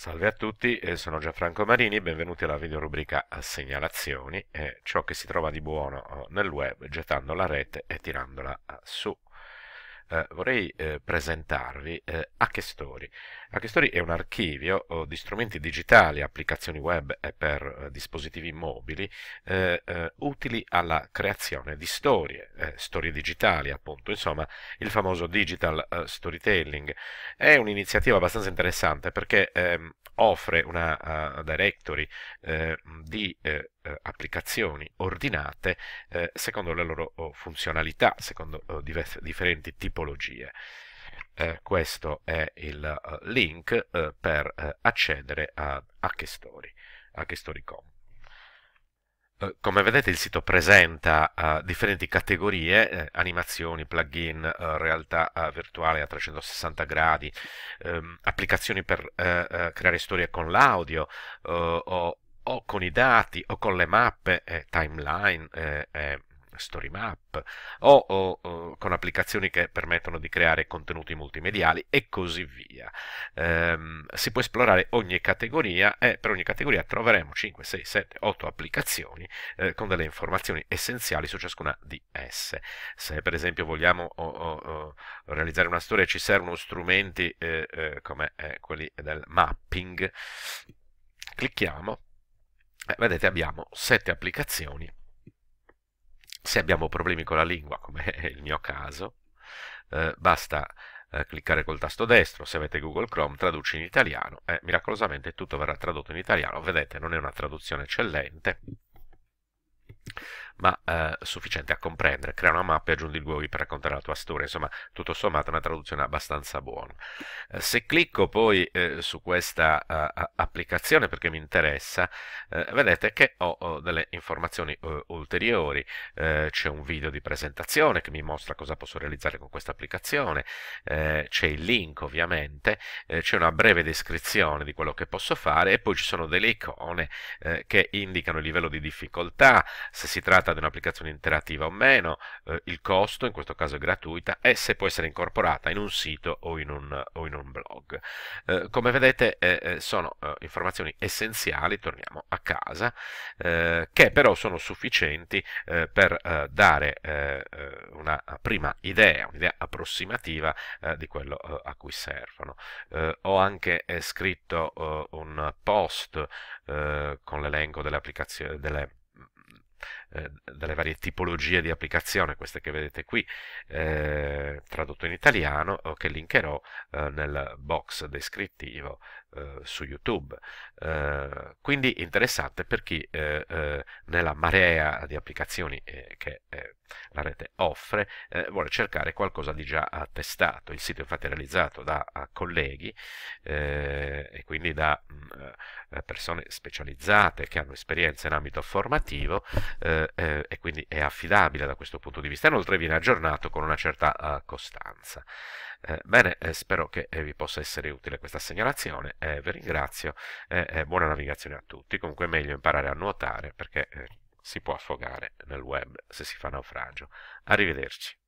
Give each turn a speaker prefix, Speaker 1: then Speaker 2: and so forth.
Speaker 1: Salve a tutti, eh, sono Gianfranco Marini, benvenuti alla videorubrica Segnalazioni, eh, ciò che si trova di buono eh, nel web gettando la rete e tirandola su eh, vorrei eh, presentarvi eh, Achestory. Achestory è un archivio oh, di strumenti digitali, applicazioni web e eh, per eh, dispositivi mobili eh, utili alla creazione di storie, storie digitali appunto, insomma il famoso digital storytelling. È un'iniziativa abbastanza interessante perché ehm, offre una uh, directory di eh, applicazioni ordinate eh, secondo le loro oh, funzionalità, secondo oh, diverse, differenti tipologie. Eh, questo è il uh, link uh, per uh, accedere a Hackestory, Hackestory.com. Come vedete il sito presenta uh, differenti categorie, eh, animazioni, plugin, uh, realtà uh, virtuale a 360 gradi, ehm, applicazioni per creare storie con l'audio o o con i dati o con le mappe eh, timeline, eh, eh, story map o, o, o, con applicazioni che permettono di creare contenuti multimediali e così via. Ehm, si può esplorare ogni categoria e per ogni categoria troveremo 5, 6, 7, 8 applicazioni eh, con delle informazioni essenziali su ciascuna di esse. Se per esempio vogliamo o, realizzare una storia e ci servono strumenti eh, eh, come eh, quelli del mapping, clicchiamo eh, vedete abbiamo sette applicazioni se abbiamo problemi con la lingua come è il mio caso eh, basta eh, cliccare col tasto destro se avete Google Chrome traduci in italiano e eh, miracolosamente tutto verrà tradotto in italiano vedete non è una traduzione eccellente ma eh, sufficiente a comprendere. Crea una mappa e aggiungi luoghi per raccontare la tua storia, insomma, tutto sommato una traduzione abbastanza buona. Eh, se clicco poi eh, su questa eh, applicazione perché mi interessa, eh, vedete che ho, ho delle informazioni eh, ulteriori, c'è un video di presentazione che mi mostra cosa posso realizzare con questa applicazione, c'è il link ovviamente, c'è una breve descrizione di quello che posso fare e poi ci sono delle icone che indicano il livello di difficoltà, se si tratta tratta di un'applicazione interattiva o meno, eh, il costo, in questo caso è gratuita, e se può essere incorporata in un sito o in un, o in un blog. Eh, come vedete eh, eh sono eh, informazioni essenziali, torniamo a casa, eh, che però sono sufficienti per dare una prima idea, un'idea approssimativa di quello a cui servono. ho anche scritto un post con l'elenco delle applicazioni delle eh, delle varie tipologie di applicazione, queste che vedete qui, eh, tradotto in italiano, che linkerò eh, nel box descrittivo eh, su YouTube. Eh, quindi interessante per chi nella marea di applicazioni che la rete offre vuole cercare qualcosa di già testato. Il sito infatti è realizzato da colleghi e quindi da mh, mm, persone specializzate che hanno esperienza in ambito formativo. Eh, eh, eh, e quindi è affidabile da questo punto di vista, inoltre viene aggiornato con una certa uh, costanza. Eh, bene, eh, spero che eh, vi possa essere utile questa segnalazione, vi ringrazio e buona navigazione a tutti, comunque è meglio imparare a nuotare perché si può affogare nel web se si fa naufragio. Arrivederci.